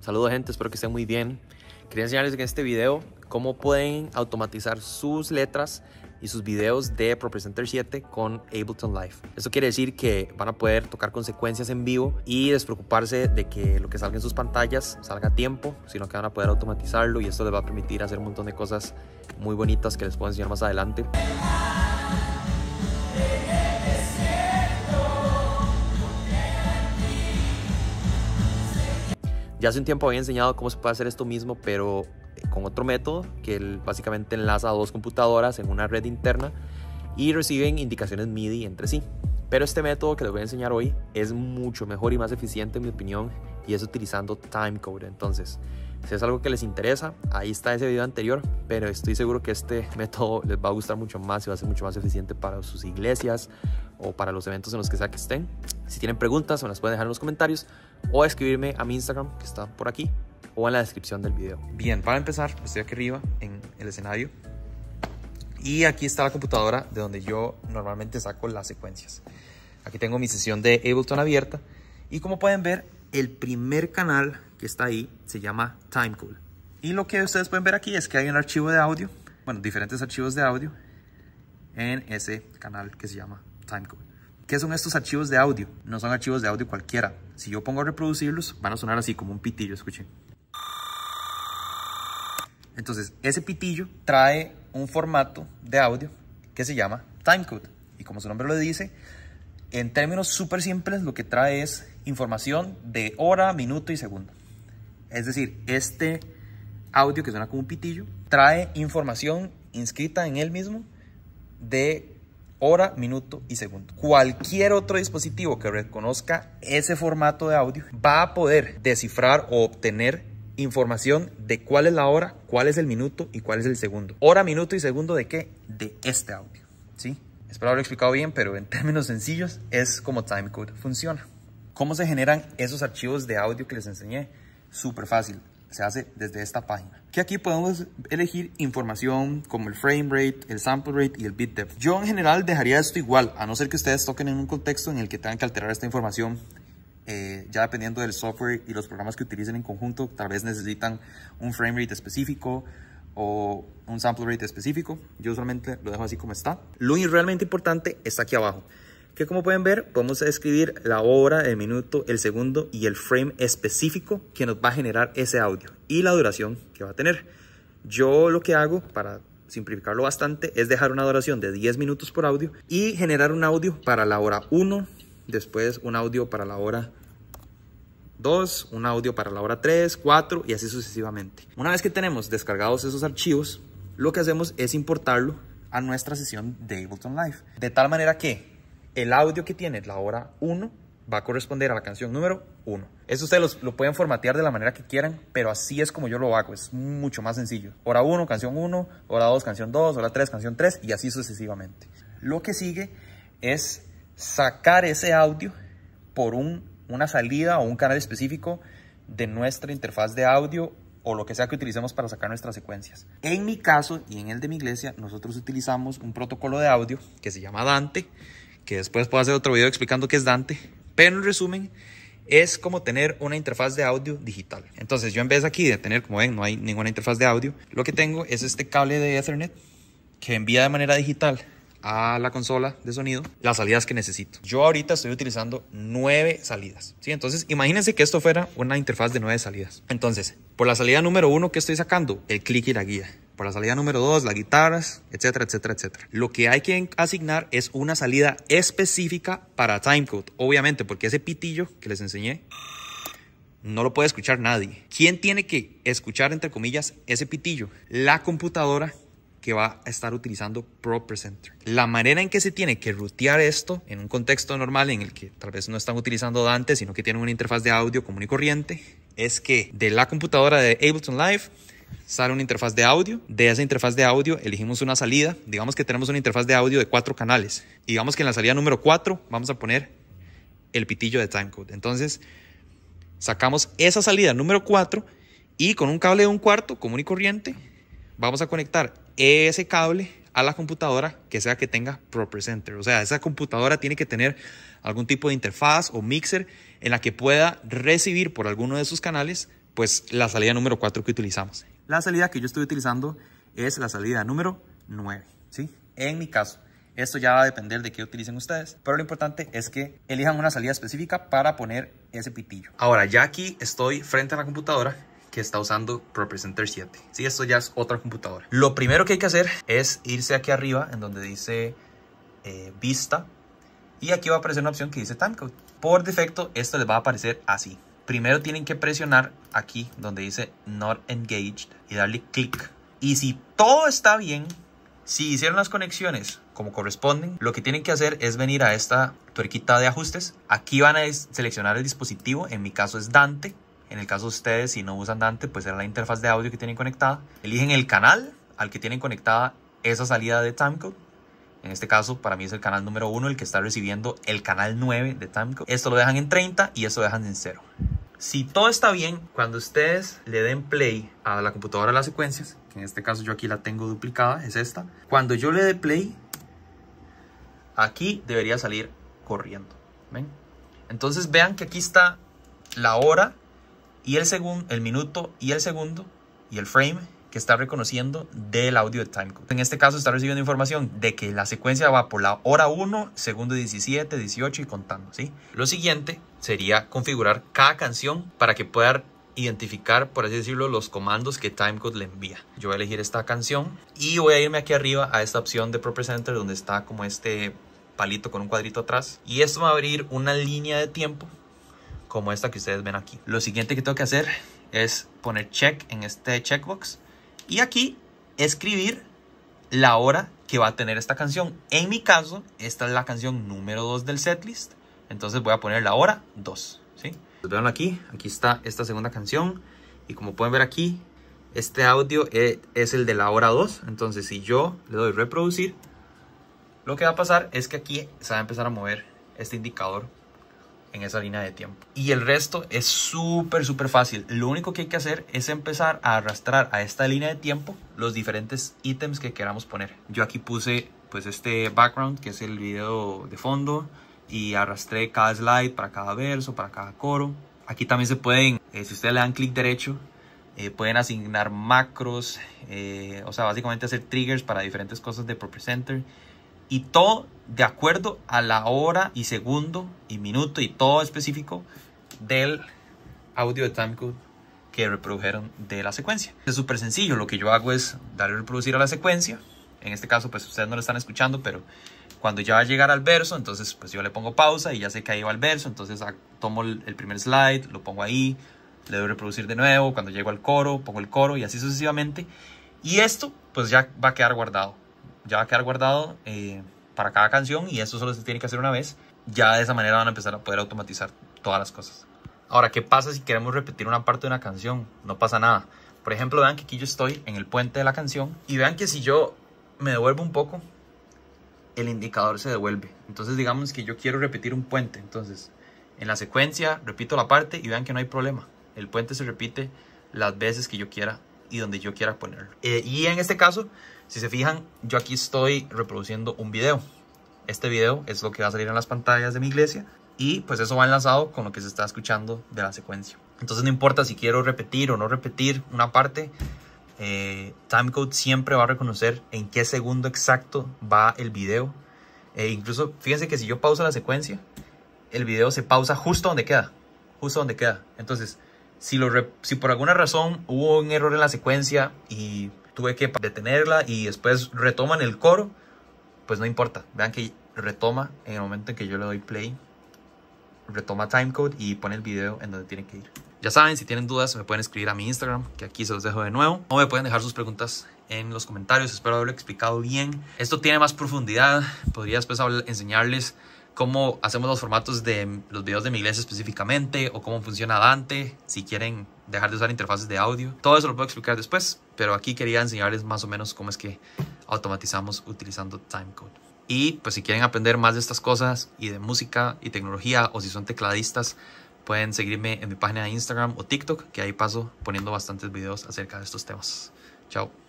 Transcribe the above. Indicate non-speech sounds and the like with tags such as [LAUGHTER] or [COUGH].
Saludos gente, espero que estén muy bien. Quería enseñarles en este video cómo pueden automatizar sus letras y sus videos de ProPresenter 7 con Ableton Live. Esto quiere decir que van a poder tocar consecuencias en vivo y despreocuparse de que lo que salga en sus pantallas salga a tiempo, sino que van a poder automatizarlo y esto les va a permitir hacer un montón de cosas muy bonitas que les puedo enseñar más adelante. Ya hace un tiempo había enseñado cómo se puede hacer esto mismo, pero eh, con otro método que básicamente enlaza dos computadoras en una red interna y reciben indicaciones MIDI entre sí. Pero este método que les voy a enseñar hoy es mucho mejor y más eficiente en mi opinión y es utilizando timecode. Entonces, si es algo que les interesa, ahí está ese video anterior, pero estoy seguro que este [LAUGHS] método les va a gustar mucho más y va a ser mucho más eficiente para sus iglesias o para los eventos en los que sea que estén. Si tienen preguntas, me las pueden dejar en los comentarios o escribirme a mi Instagram, que está por aquí, o en la descripción del video. Bien, para empezar, estoy aquí arriba en el escenario y aquí está la computadora de donde yo normalmente saco las secuencias. Aquí tengo mi sesión de Ableton abierta y como pueden ver, el primer canal que está ahí se llama Timecode Y lo que ustedes pueden ver aquí es que hay un archivo de audio, bueno, diferentes archivos de audio en ese canal que se llama Timecode. ¿Qué son estos archivos de audio? No son archivos de audio cualquiera. Si yo pongo a reproducirlos, van a sonar así como un pitillo, escuchen. Entonces, ese pitillo trae un formato de audio que se llama timecode. Y como su nombre lo dice, en términos súper simples, lo que trae es información de hora, minuto y segundo. Es decir, este audio que suena como un pitillo trae información inscrita en él mismo de hora, minuto y segundo. Cualquier otro dispositivo que reconozca ese formato de audio va a poder descifrar o obtener información de cuál es la hora, cuál es el minuto y cuál es el segundo. Hora, minuto y segundo de qué? De este audio. ¿sí? Espero haberlo explicado bien, pero en términos sencillos es como timecode funciona. ¿Cómo se generan esos archivos de audio que les enseñé? súper fácil. Se hace desde esta página. Que aquí podemos elegir información como el frame rate, el sample rate y el bit depth. Yo en general dejaría esto igual, a no ser que ustedes toquen en un contexto en el que tengan que alterar esta información. Eh, ya dependiendo del software y los programas que utilicen en conjunto, tal vez necesitan un frame rate específico o un sample rate específico. Yo solamente lo dejo así como está. Lo realmente importante está aquí abajo que como pueden ver podemos escribir la hora, el minuto, el segundo y el frame específico que nos va a generar ese audio y la duración que va a tener. Yo lo que hago para simplificarlo bastante es dejar una duración de 10 minutos por audio y generar un audio para la hora 1, después un audio para la hora 2, un audio para la hora 3, 4 y así sucesivamente. Una vez que tenemos descargados esos archivos, lo que hacemos es importarlo a nuestra sesión de Ableton Live. De tal manera que el audio que tiene la hora 1 va a corresponder a la canción número 1. Eso ustedes lo pueden formatear de la manera que quieran, pero así es como yo lo hago, es mucho más sencillo. Hora 1, canción 1, hora 2, canción 2, hora 3, canción 3 y así sucesivamente. Lo que sigue es sacar ese audio por un, una salida o un canal específico de nuestra interfaz de audio o lo que sea que utilicemos para sacar nuestras secuencias. En mi caso y en el de mi iglesia, nosotros utilizamos un protocolo de audio que se llama Dante, que después puedo hacer otro video explicando qué es Dante. Pero en resumen, es como tener una interfaz de audio digital. Entonces yo en vez aquí de tener, como ven, no hay ninguna interfaz de audio, lo que tengo es este cable de Ethernet que envía de manera digital a la consola de sonido las salidas que necesito. Yo ahorita estoy utilizando nueve salidas. ¿sí? Entonces, imagínense que esto fuera una interfaz de nueve salidas. Entonces, por la salida número uno que estoy sacando, el clic y la guía por la salida número 2, las guitarras, etcétera, etcétera, etcétera. Lo que hay que asignar es una salida específica para timecode, obviamente, porque ese pitillo que les enseñé no lo puede escuchar nadie. ¿Quién tiene que escuchar, entre comillas, ese pitillo? La computadora que va a estar utilizando ProPresenter. La manera en que se tiene que rutear esto en un contexto normal en el que tal vez no están utilizando Dante, sino que tienen una interfaz de audio común y corriente, es que de la computadora de Ableton Live sale una interfaz de audio. De esa interfaz de audio elegimos una salida. Digamos que tenemos una interfaz de audio de cuatro canales. digamos que en la salida número cuatro vamos a poner el pitillo de timecode. Entonces sacamos esa salida número cuatro y con un cable de un cuarto común y corriente vamos a conectar ese cable a la computadora que sea que tenga ProPresenter. O sea, esa computadora tiene que tener algún tipo de interfaz o mixer en la que pueda recibir por alguno de sus canales pues la salida número 4 que utilizamos. La salida que yo estoy utilizando es la salida número 9, ¿sí? En mi caso, esto ya va a depender de qué utilicen ustedes, pero lo importante es que elijan una salida específica para poner ese pitillo. Ahora, ya aquí estoy frente a la computadora que está usando ProPresenter 7. Sí, esto ya es otra computadora. Lo primero que hay que hacer es irse aquí arriba en donde dice eh, vista y aquí va a aparecer una opción que dice timecode. Por defecto, esto les va a aparecer así primero tienen que presionar aquí donde dice Not Engaged y darle clic. Y si todo está bien, si hicieron las conexiones como corresponden, lo que tienen que hacer es venir a esta tuerquita de ajustes. Aquí van a seleccionar el dispositivo, en mi caso es Dante. En el caso de ustedes, si no usan Dante, pues será la interfaz de audio que tienen conectada. Eligen el canal al que tienen conectada esa salida de timecode. En este caso, para mí es el canal número uno, el que está recibiendo el canal 9 de timecode. Esto lo dejan en 30 y esto lo dejan en 0. Si todo está bien, cuando ustedes le den play a la computadora las secuencias, que en este caso yo aquí la tengo duplicada, es esta, cuando yo le dé play, aquí debería salir corriendo. Entonces vean que aquí está la hora y el segundo, el minuto y el segundo y el frame que está reconociendo del audio de timecode. En este caso está recibiendo información de que la secuencia va por la hora 1, segundo 17, 18 y contando, ¿sí? Lo siguiente sería configurar cada canción para que pueda identificar, por así decirlo, los comandos que timecode le envía. Yo voy a elegir esta canción y voy a irme aquí arriba a esta opción de Proper Center donde está como este palito con un cuadrito atrás y esto va a abrir una línea de tiempo como esta que ustedes ven aquí. Lo siguiente que tengo que hacer es poner check en este checkbox y aquí escribir la hora que va a tener esta canción. En mi caso, esta es la canción número 2 del setlist entonces voy a poner la hora 2, ¿sí? Pues aquí, aquí está esta segunda canción. Y como pueden ver aquí, este audio e, es el de la hora 2. Entonces si yo le doy reproducir, lo que va a pasar es que aquí se va a empezar a mover este indicador en esa línea de tiempo. Y el resto es súper, súper fácil. Lo único que hay que hacer es empezar a arrastrar a esta línea de tiempo los diferentes ítems que queramos poner. Yo aquí puse pues este background que es el video de fondo y arrastré cada slide para cada verso, para cada coro. Aquí también se pueden, eh, si ustedes le dan clic derecho, eh, pueden asignar macros, eh, o sea, básicamente hacer triggers para diferentes cosas de ProPresenter. Y todo de acuerdo a la hora y segundo y minuto y todo específico del audio de timecode que reprodujeron de la secuencia. Es súper sencillo, lo que yo hago es darle reproducir a la secuencia en este caso, pues ustedes no lo están escuchando, pero cuando ya va a llegar al verso, entonces pues yo le pongo pausa y ya sé que ahí va el verso, entonces ah, tomo el primer slide, lo pongo ahí, le doy reproducir de nuevo, cuando llego al coro, pongo el coro y así sucesivamente. Y esto pues ya va a quedar guardado, ya va a quedar guardado eh, para cada canción y esto solo se tiene que hacer una vez. Ya de esa manera van a empezar a poder automatizar todas las cosas. Ahora, ¿qué pasa si queremos repetir una parte de una canción? No pasa nada. Por ejemplo, vean que aquí yo estoy en el puente de la canción y vean que si yo me devuelvo un poco, el indicador se devuelve. Entonces digamos que yo quiero repetir un puente. Entonces en la secuencia repito la parte y vean que no hay problema. El puente se repite las veces que yo quiera y donde yo quiera ponerlo. Eh, y en este caso, si se fijan, yo aquí estoy reproduciendo un video. Este video es lo que va a salir en las pantallas de mi iglesia y pues eso va enlazado con lo que se está escuchando de la secuencia. Entonces no importa si quiero repetir o no repetir una parte, eh, timecode siempre va a reconocer en qué segundo exacto va el video. E incluso fíjense que si yo pausa la secuencia, el video se pausa justo donde queda. Justo donde queda. Entonces, si, si por alguna razón hubo un error en la secuencia y tuve que detenerla y después retoman el coro, pues no importa. Vean que retoma en el momento en que yo le doy play, retoma timecode y pone el video en donde tiene que ir. Ya saben, si tienen dudas me pueden escribir a mi Instagram, que aquí se los dejo de nuevo, o me pueden dejar sus preguntas en los comentarios, espero haberlo explicado bien. Esto tiene más profundidad, podría después enseñarles cómo hacemos los formatos de los videos de mi iglesia específicamente o cómo funciona Dante, si quieren dejar de usar interfaces de audio. Todo eso lo puedo explicar después, pero aquí quería enseñarles más o menos cómo es que automatizamos utilizando timecode. Y pues si quieren aprender más de estas cosas y de música y tecnología o si son tecladistas, Pueden seguirme en mi página de Instagram o TikTok, que ahí paso poniendo bastantes videos acerca de estos temas. Chao.